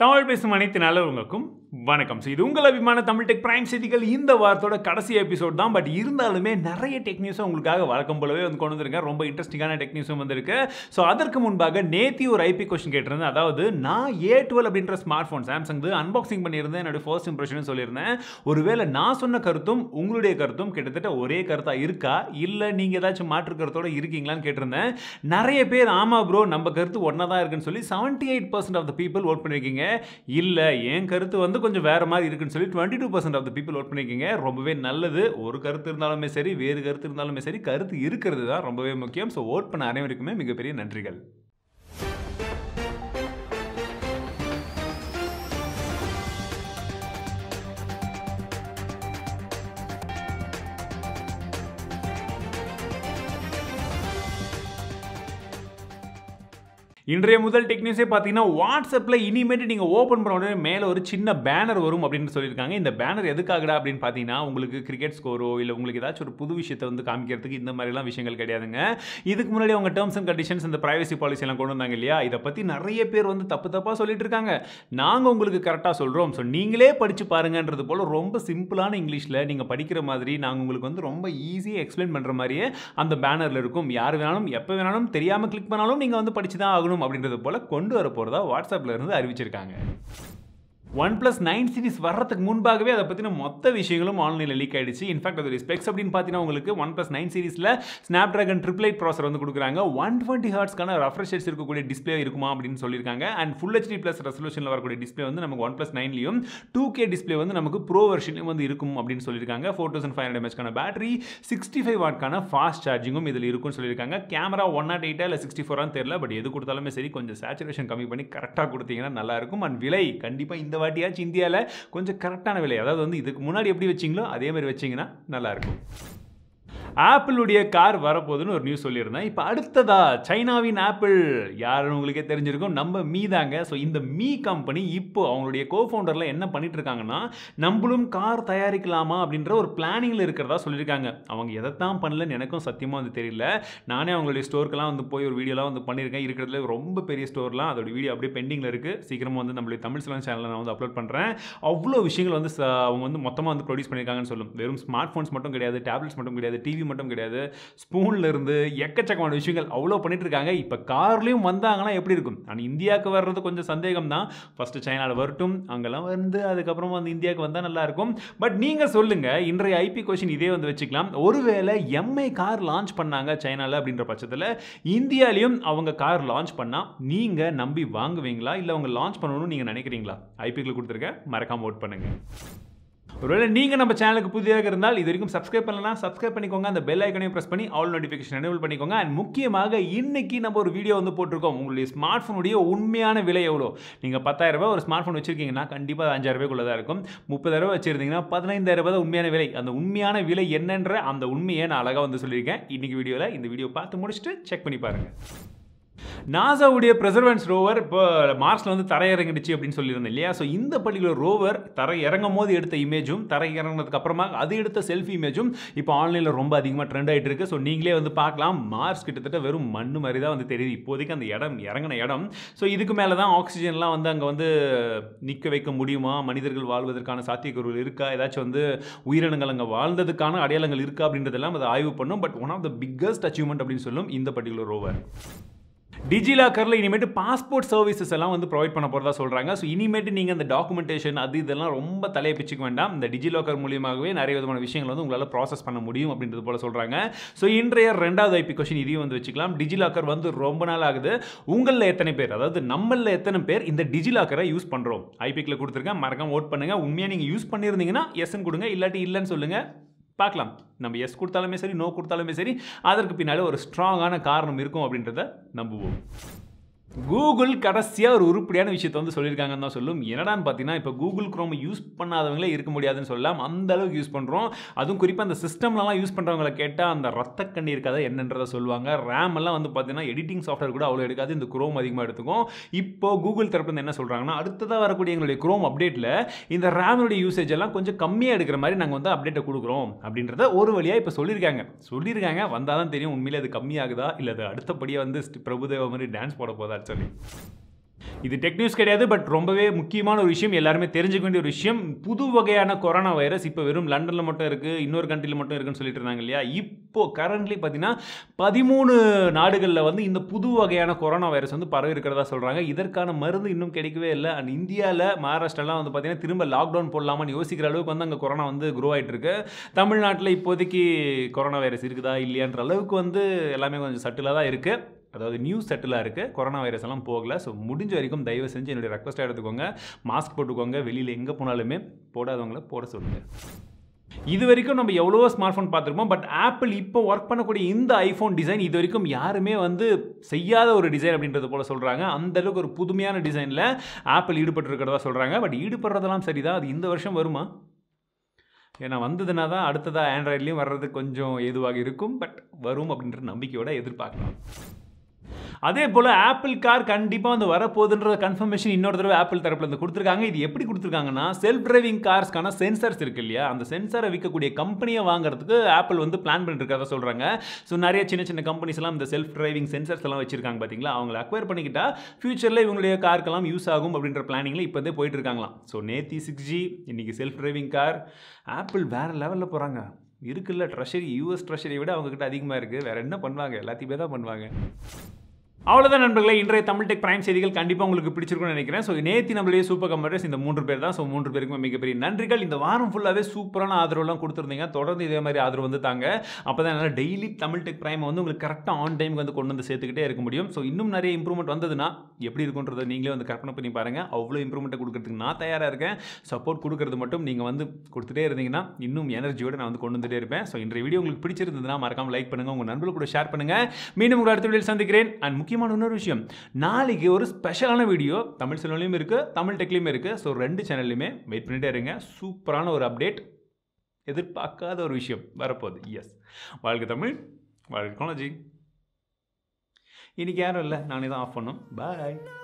தமிழ் பேசும் அனைத்து நல்லவங்களுக்கும் வணக்கம் ஸோ இது உங்கள் அபிமான தமிழ் டெக் பிரைம் செய்திகள் இந்த வாரத்தோட கடைசி எபிசோட் தான் பட் இருந்தாலுமே நிறைய டெக்னியூஸும் உங்களுக்காக வழக்கம் போலவே வந்து கொண்டு வந்திருக்கேன் ரொம்ப இன்ட்ரெஸ்டிங்கான டெக்னியூஸும் நியூஸும் வந்திருக்கு ஸோ அதற்கு முன்பாக நேத்தி ஒரு ஐபி கொஸ்டின் கேட்டிருந்தேன் அதாவது நான் ஏ டுவெல் அப்படின்ற ஸ்மார்ட் ஃபோன் சாம்சங் அன்பாக்சிங் பண்ணியிருந்தேன் என்னோட ஃபர்ஸ்ட் இம்ப்ரெஷன் சொல்லியிருந்தேன் ஒருவேளை நான் சொன்ன கருத்தும் உங்களுடைய கருத்தும் கிட்டத்தட்ட ஒரே கருத்தாக இருக்கா இல்லை நீங்கள் ஏதாச்சும் மாற்று கருத்தோடு இருக்கீங்களான்னு கேட்டிருந்தேன் நிறைய பேர் ஆமாம் ப்ரோ நம்ம கருத்து ஒன்றா தான் இருக்குன்னு சொல்லி seventy eight percent of the people vote பண்ணியிருக்கீங்க இல்லை என் கருத்து வந்து கொஞ்சம் வேறு மாதிரி இருக்குன்னு சொல்லி twenty two percent of the people vote பண்ணிக்கிங்க ரொம்பவே நல்லது ஒரு கருத்து இருந்தாலுமே சரி வேறு கருத்து இருந்தாலுமே சரி கருத்து இருக்கிறது தான் ரொம்பவே முக்கியம் ஸோ ஓட் பண்ண அனைவருக்குமே மிகப்பெரிய நன்றிகள் இன்றைய முதல் டெக்னிக்ஸே பார்த்தீங்கன்னா வாட்ஸ்அப்பில் இனிமேட்டு நீங்கள் ஓப்பன் பண்ண உடனே மேலே ஒரு சின்ன பேனர் வரும் அப்படின்னு சொல்லியிருக்காங்க இந்த பேனர் எதுக்காகடா அப்படின்னு பார்த்தீங்கன்னா உங்களுக்கு கிரிக்கெட் ஸ்கோரோ இல்லை உங்களுக்கு ஏதாச்சும் ஒரு புது விஷயத்தை வந்து காமிக்கிறதுக்கு இந்த மாதிரிலாம் விஷயங்கள் கிடையாதுங்க இதுக்கு முன்னாடி அவங்க டேர்ம்ஸ் அண்ட் கண்டிஷன்ஸ் இந்த ப்ரைவசி பாலிசியெல்லாம் கொண்டு வந்தாங்க இல்லையா இதை பற்றி நிறைய பேர் வந்து தப்பு தப்பாக சொல்லிட்டு இருக்காங்க நாங்கள் உங்களுக்கு கரெக்டாக சொல்கிறோம் ஸோ நீங்களே படித்து பாருங்கன்றது போல் ரொம்ப சிம்பிளான இங்கிலீஷில் நீங்கள் படிக்கிற மாதிரி நாங்கள் உங்களுக்கு வந்து ரொம்ப ஈஸியாக எக்ஸ்பிளைன் பண்ணுற மாதிரியே அந்த பேனரில் இருக்கும் யார் வேணாலும் எப்போ வேணாலும் தெரியாமல் கிளிக் பண்ணாலும் நீங்கள் வந்து படித்து தான் ஆகணும் அப்படின்றது போல் கொண்டு வர போகிறதா வாட்ஸ்அப்பில் இருந்து அறிவிச்சிருக்காங்க ஒன் ப்ளஸ் நைன் சீரிஸ் வர்றதுக்கு முன்பாகவே அதை பற்றின மொத்த விஷயங்களும் ஆன்லைனில் லீக் ஆகிடுச்சு இன்ஃபேக்ட் அதோட ஸ்பெக்ஸ் அப்படின்னு பார்த்தீங்கன்னா உங்களுக்கு ஒன் பிளஸ் நைன் சீரீஸில் Snapdragon triple eight processor வந்து கொடுக்குறாங்க ஒன் டுவெண்ட்டி ஹார்ட்ஸ்க்கான ரெஃப்ரெஷர்ஸ் இருக்கக்கூடிய டிஸ்பிளே இருக்குமா அப்படின்னு சொல்லியிருக்காங்க அண்ட் ஃபுல் ஹெச்டி ப்ளஸ் ரெசல்யூஷனில் வரக்கூடிய டிஸ்பிளே வந்து நமக்கு ஒன் ப்ளஸ் நைன்லையும் டூ கே டிஸ்பிளே வந்து நமக்கு ப்ரோ வெர்ஷன்லையும் வந்து இருக்கும் அப்படின்னு சொல்லியிருக்காங்க ஃபோர் தௌசண்ட் ஃபைவ் ஹண்ட்ரட் எம்எச்க்கான பேட்டரி சிக்ஸ்டி ஃபைவ் வாட்க்கான ஃபாஸ்ட் சார்ஜிங்கும் இதில் இருக்கும்னு சொல்லியிருக்காங்க கேமரா ஒன் நாட் எயிட்டா இல்லை சிக்ஸ்டி ஃபோரான்னு தெரியல பட் எது கொடுத்தாலுமே சரி கொஞ்சம் சேச்சுரேஷன் கம்மி பண்ணி கரெக்டாக கொடுத்தீங்கன்னா நல்லாயிருக்கும் அண்ட் விலை கண்டிப்பாக இந்த வாட்டியாச்சும் இந்தியாவில் கொஞ்சம் கரெக்டான விலை அதாவது வந்து இதுக்கு முன்னாடி எப்படி வச்சிங்களோ அதே மாதிரி வச்சிங்கன்னா நல்லாயிருக்கும் ஆப்பிளுடைய கார் வரப்போகுதுன்னு ஒரு நியூஸ் சொல்லியிருந்தேன் இப்போ அடுத்ததா சைனாவின் ஆப்பிள் யாருன்னு உங்களுக்கே தெரிஞ்சிருக்கும் நம்ம மீ தாங்க ஸோ இந்த மீ கம்பெனி இப்போ அவங்களுடைய கோஃபவுண்டரில் என்ன பண்ணிட்டு இருக்காங்கன்னா நம்மளும் கார் தயாரிக்கலாமா அப்படின்ற ஒரு பிளானிங்கில் இருக்கிறதா சொல்லியிருக்காங்க அவங்க எதைத்தான் பண்ணலன்னு எனக்கும் சத்தியமாக வந்து தெரியல நானே அவங்களுடைய ஸ்டோருக்கெல்லாம் வந்து போய் ஒரு வீடியோலாம் வந்து பண்ணியிருக்கேன் இருக்கிறதுல ரொம்ப பெரிய ஸ்டோர்லாம் அதோட வீடியோ அப்படியே பெண்டிங்கில் இருக்குது சீக்கிரமாக வந்து நம்மளுடைய தமிழ் சிலன் சேனலில் நான் வந்து அப்லோட் பண்ணுறேன் அவ்வளோ விஷயங்கள் வந்து அவங்க வந்து மொத்தமாக வந்து ப்ரொடியூஸ் பண்ணியிருக்காங்கன்னு சொல்லும் வெறும் ஸ்மார்ட் ஃபோன்ஸ் மட்டும் கிடையாது டேப்லெட்ஸ் மட்டும் கிடையாது டிவி மட்டும் கிடையாது ஸ்பூன்லேருந்து எக்கச்சக்கமான விஷயங்கள் அவ்வளோ பண்ணிகிட்டு இருக்காங்க இப்போ கார்லேயும் வந்தாங்கன்னா எப்படி இருக்கும் ஆனால் இந்தியாவுக்கு வர்றது கொஞ்சம் சந்தேகம் தான் ஃபஸ்ட்டு சைனாவில் வரட்டும் அங்கெல்லாம் வந்து அதுக்கப்புறம் வந்து இந்தியாவுக்கு வந்தால் நல்லாயிருக்கும் பட் நீங்கள் சொல்லுங்கள் இன்றைய ஐபி கொஷின் இதே வந்து வச்சுக்கலாம் ஒருவேளை எம்ஐ கார் லான்ச் பண்ணாங்க சைனாவில் அப்படின்ற பட்சத்தில் இந்தியாலையும் அவங்க கார் லான்ச் பண்ணால் நீங்கள் நம்பி வாங்குவீங்களா இல்லை அவங்க லான்ச் பண்ணணும்னு நீங்கள் நினைக்கிறீங்களா ஐபிக்கில் கொடுத்துருக்க மறக்காமல் ஓட் பண்ணுங்கள் ஒருவேளை நீங்கள் நம்ம சேனலுக்கு புதிதாக இருந்தால் இது வரைக்கும் சப்ஸ்கிரைப் பண்ணலாம் சப்ஸ்கிரைப் பண்ணிக்கோங்க அந்த பெல் ஐக்கனையும் ப்ரெஸ் பண்ணி ஆல் நோட்டிஃபிகேஷன் எனேபிள் பண்ணிக்கோங்க அண்ட் முக்கியமாக இன்னைக்கு நம்ம ஒரு வீடியோ வந்து போட்டிருக்கோம் உங்களுடைய ஸ்மார்ட் ஃபோனுடைய உண்மையான விலை எவ்வளோ நீங்கள் பத்தாயிரம் ரூபாய் ஒரு ஸ்மார்ட் ஃபோன் வச்சிருக்கீங்கன்னா கண்டிப்பாக அஞ்சாயிரம் ரூபாய்க்குள்ளதாக தான் இருக்கும் முப்பதாயிரம் வச்சிருந்தீங்கன்னா பதினைந்தாயிரம் ரூபாய் உண்மையான விலை அந்த உண்மையான விலை என்னன்ற அந்த உண்மையை நான் அழகாக வந்து சொல்லியிருக்கேன் இன்னைக்கு வீடியோவில் இந்த வீடியோ பார்த்து முடிச்சுட்டு செக் பண்ணி பாருங்கள் நாசாவுடைய பிரசர்வன்ஸ் ரோவர் இப்போ மார்ஸில் வந்து தரையிறங்கிடுச்சு அப்படின்னு சொல்லியிருந்தேன் இல்லையா ஸோ இந்த பர்டிகுலர் ரோவர் தரை இறங்கும் போது எடுத்த இமேஜும் தரை இறங்கினதுக்கு அப்புறமா அது எடுத்த செல்ஃபி இமேஜும் இப்போ ஆன்லைனில் ரொம்ப அதிகமாக ட்ரெண்ட் ஆகிட்டு இருக்கு ஸோ நீங்களே வந்து பார்க்கலாம் மார்ஸ் கிட்டத்தட்ட வெறும் மண் மாதிரி தான் வந்து தெரியுது இப்போதைக்கு அந்த இடம் இறங்கின இடம் ஸோ இதுக்கு மேலே தான் ஆக்சிஜன்லாம் வந்து அங்கே வந்து நிற்க வைக்க முடியுமா மனிதர்கள் வாழ்வதற்கான சாத்தியக்கூறுகள் இருக்கா ஏதாச்சும் வந்து உயிரினங்கள் அங்கே வாழ்ந்ததுக்கான அடையாளங்கள் இருக்கா அப்படின்றதெல்லாம் அதை ஆய்வு பண்ணும் but one of the biggest achievement அப்படின்னு சொல்லும் இந்த பர்டிகுலர் ரோவர் டிஜிலாக்கரில் இனிமேட்டு பாஸ்போர்ட் சர்வீசஸ் எல்லாம் வந்து ப்ரொவைட் பண்ண போகிறதா சொல்கிறாங்க ஸோ இனிமேட்டு நீங்கள் அந்த டாக்குமெண்டேஷன் அது இதெல்லாம் ரொம்ப தலையை பிச்சுக்க வேண்டாம் இந்த டிஜிலாக்கர் மூலியமாகவே நிறைய விதமான விஷயங்கள் வந்து உங்களால் ப்ராசஸ் பண்ண முடியும் அப்படின்றது போல் சொல்கிறாங்க ஸோ இன்றைய ரெண்டாவது ஐபி கொஷின் இதையும் வந்து வச்சுக்கலாம் டிஜிலாக்கர் வந்து ரொம்ப நாள் ஆகுது உங்களில் எத்தனை பேர் அதாவது நம்மளில் எத்தனை பேர் இந்த டிஜிலாக்கரை யூஸ் பண்ணுறோம் ஐபிக்கில் கொடுத்துருக்கேன் மறக்காம ஓட் பண்ணுங்கள் உண்மையாக நீங்கள் யூஸ் பண்ணியிருந்தீங்கன்னா எஸ்ன்னு கொடுங்க இல்லாட்டி இல்லைன்னு சொல்லுங்கள் பார்க்கலாம் நம்ம எஸ் கொடுத்தாலுமே சரி நோ கொடுத்தாலுமே சரி அதற்கு பின்னால் ஒரு ஸ்ட்ராங்கான காரணம் இருக்கும் அப்படின்றத நம்புவோம் கூகுள் கடைசியாக ஒரு உருப்படியான விஷயத்தை வந்து சொல்லியிருக்காங்கன்னு தான் சொல்லும் என்னடான்னு பார்த்தீங்கன்னா இப்போ கூகுள் க்ரோம் யூஸ் பண்ணாதவங்களே இருக்க முடியாதுன்னு சொல்லலாம் அந்த அளவுக்கு யூஸ் பண்ணுறோம் அதுவும் குறிப்பாக அந்த சிஸ்டம்லலாம் யூஸ் பண்ணுறவங்களை கேட்டால் அந்த ரத்த கண்ணி இருக்காத என்னன்றதை சொல்லுவாங்க ரேம் எல்லாம் வந்து பார்த்தீங்கன்னா எடிட்டிங் சாஃப்ட்வேர் கூட அவ்வளோ எடுக்காது இந்த குரோம் அதிகமாக எடுத்துக்கும் இப்போ கூகுள் தரப்புலேருந்து என்ன சொல்கிறாங்கன்னா அடுத்ததாக வரக்கூடிய எங்களுடைய குரோம் அப்டேட்டில் இந்த ரேமனுடைய யூசேஜ் எல்லாம் கொஞ்சம் கம்மியாக எடுக்கிற மாதிரி நாங்கள் வந்து அப்டேட்டை கொடுக்குறோம் அப்படின்றத ஒரு வழியாக இப்போ சொல்லியிருக்காங்க சொல்லியிருக்காங்க வந்தால் தான் தெரியும் உண்மையிலே அது கம்மியாகுதா இல்லை அது அடுத்தபடியாக வந்து பிரபுதேவ மாதிரி டான்ஸ் போட போதா ஆக்சுவலி இது டெக் நியூஸ் கிடையாது பட் ரொம்பவே முக்கியமான ஒரு விஷயம் எல்லாருமே தெரிஞ்சுக்க வேண்டிய ஒரு விஷயம் புது வகையான கொரோனா வைரஸ் இப்போ வெறும் லண்டனில் மட்டும் இருக்குது இன்னொரு கண்ட்ரியில் மட்டும் இருக்குன்னு சொல்லிட்டு இருந்தாங்க இல்லையா இப்போது கரண்ட்லி பார்த்தீங்கன்னா பதிமூணு நாடுகளில் வந்து இந்த புது வகையான கொரோனா வைரஸ் வந்து பரவி இருக்கிறதா சொல்கிறாங்க இதற்கான மருந்து இன்னும் கிடைக்கவே இல்லை அண்ட் இந்தியாவில் மகாராஷ்டிராலாம் வந்து பார்த்தீங்கன்னா திரும்ப லாக்டவுன் போடலாமான்னு யோசிக்கிற அளவுக்கு வந்து அங்கே கொரோனா வந்து குரோ ஆகிட்டு இருக்கு தமிழ்நாட்டில் இப்போதைக்கு கொரோனா வைரஸ் இருக்குதா இல்லையான்ற அளவுக்கு வந்து எல்லாமே கொஞ்சம் சட்டிலாக தான் இருக்குது அதாவது நியூஸ் செட்டிலாக இருக்குது கொரோனா வைரஸ் எல்லாம் போகலை ஸோ முடிஞ்ச வரைக்கும் தயவு செஞ்சு என்னுடைய ரெக்வஸ்ட்டாக எடுத்துக்கோங்க மாஸ்க் போட்டுக்கோங்க வெளியில் எங்கே போனாலுமே போடாதவங்கள போட சொல்லுங்கள் இது வரைக்கும் நம்ம எவ்வளோ ஸ்மார்ட் ஃபோன் பார்த்துருப்போம் பட் ஆப்பிள் இப்போ ஒர்க் பண்ணக்கூடிய இந்த ஐஃபோன் டிசைன் இது வரைக்கும் யாருமே வந்து செய்யாத ஒரு டிசைன் அப்படின்றது போல் சொல்கிறாங்க அந்தளவுக்கு ஒரு புதுமையான டிசைனில் ஆப்பிள் ஈடுபட்டிருக்கிறதா சொல்கிறாங்க பட் ஈடுபடுறதெல்லாம் தான் அது இந்த வருஷம் வருமா ஏன்னா வந்ததுனா தான் அடுத்ததாக ஆண்ட்ராய்ட்லேயும் வர்றது கொஞ்சம் எதுவாக இருக்கும் பட் வரும் அப்படின்ற நம்பிக்கையோடு எதிர்பார்க்கலாம் அதே போல் ஆப்பிள் கார் கண்டிப்பாக வந்து வரப்போகுதுன்ற கன்ஃபர்மேஷன் இன்னொரு தடவை ஆப்பிள் தரப்பில் வந்து கொடுத்துருக்காங்க இது எப்படி கொடுத்துருக்காங்கன்னா செல்ஃப் டிரைவிங் கார்ஸ்க்கான சென்சார்ஸ் இருக்கு இல்லையா அந்த சென்சாரை விற்கக்கூடிய கம்பெனியை வாங்குறதுக்கு ஆப்பிள் வந்து பிளான் பண்ணிருக்கதா சொல்கிறாங்க ஸோ நிறைய சின்ன சின்ன கம்பெனிஸ் எல்லாம் இந்த செல்ஃப் டிரைவிங் சென்சர்ஸ் எல்லாம் வச்சிருக்காங்க பார்த்தீங்களா அவங்கள அக்வயர் பண்ணிக்கிட்டா ஃபியூச்சரில் இவங்களுடைய கார்க்கெல்லாம் யூஸ் ஆகும் அப்படின்ற பிளானிங்கில் இப்போ வந்து போயிட்டு இருக்காங்களாம் ஸோ நேத்தி சிக்ஸ் ஜி இன்றைக்கி செல்ஃப் டிரைவிங் கார் ஆப்பிள் வேறு லெவலில் போகிறாங்க இருக்குல்ல ட்ரெஷரி யூஎஸ் ட்ரெஷரியை விட அவங்கக்கிட்ட அதிகமாக இருக்குது வேறு என்ன பண்ணுவாங்க எல்லாத்தையுமே தான் பண்ணுவாங்க அவ்வளோதான் நண்பர்களே இன்றைய தமிழ் டெக் பிரைம் செய்திகள் கண்டிப்பாக உங்களுக்கு பிடிச்சிருக்கும்னு நினைக்கிறேன் ஸோ நேற்று நம்மளே சூப்பர் கம்பெனர்ஸ் இந்த மூன்று பேர் தான் ஸோ மூன்று பேருக்குமே மிகப்பெரிய நன்றிகள் இந்த வாரம் ஃபுல்லாகவே சூப்பரான ஆதரவுலாம் கொடுத்துருந்தீங்க தொடர்ந்து இதே மாதிரி ஆதரவு வந்து தாங்க அப்போ தான் டெய்லி தமிழ் டெக் பிரைமை வந்து உங்களுக்கு கரெக்டாக ஆன் டைமுக்கு வந்து கொண்டு வந்து சேர்த்துக்கிட்டே இருக்க முடியும் ஸோ இன்னும் நிறைய இம்ப்ரூவ்மெண்ட் வந்ததுன்னா எப்படி இருக்குன்றதை நீங்களே வந்து கற்பனை பண்ணி பாருங்கள் அவ்வளோ இம்ப்ரூவ்மெண்ட்டை கொடுக்கறதுக்கு நான் தயாராக இருக்கேன் சப்போர்ட் கொடுக்கறது மட்டும் நீங்கள் வந்து கொடுத்துட்டே இருந்தீங்கன்னா இன்னும் எனர்ஜியோடு நான் வந்து கொண்டு வந்துட்டே இருப்பேன் ஸோ இன்றைய வீடியோ உங்களுக்கு பிடிச்சிருந்ததுன்னா மறக்காமல் லைக் பண்ணுங்கள் உங்கள் நண்பர்கள் கூட ஷேர் பண்ணுங்கள் மீண்டும் உங்கள் அடுத்த வீடியோ சந்திக்கிறேன் அண்ட் முக்கியமான இன்னொரு விஷயம் நாளைக்கு ஒரு ஸ்பெஷலான வீடியோ தமிழ் சேனல்லையும் இருக்குது தமிழ் டெக்லையும் இருக்குது ஸோ ரெண்டு சேனல்லையுமே வெயிட் பண்ணிகிட்டே இருங்க சூப்பரான ஒரு அப்டேட் எதிர்பார்க்காத ஒரு விஷயம் வரப்போகுது எஸ் வாழ்க தமிழ் வாழ்க காலேஜி இன்றைக்கி யாரும் இல்லை நானே தான் ஆஃப் பண்ணும் பாய்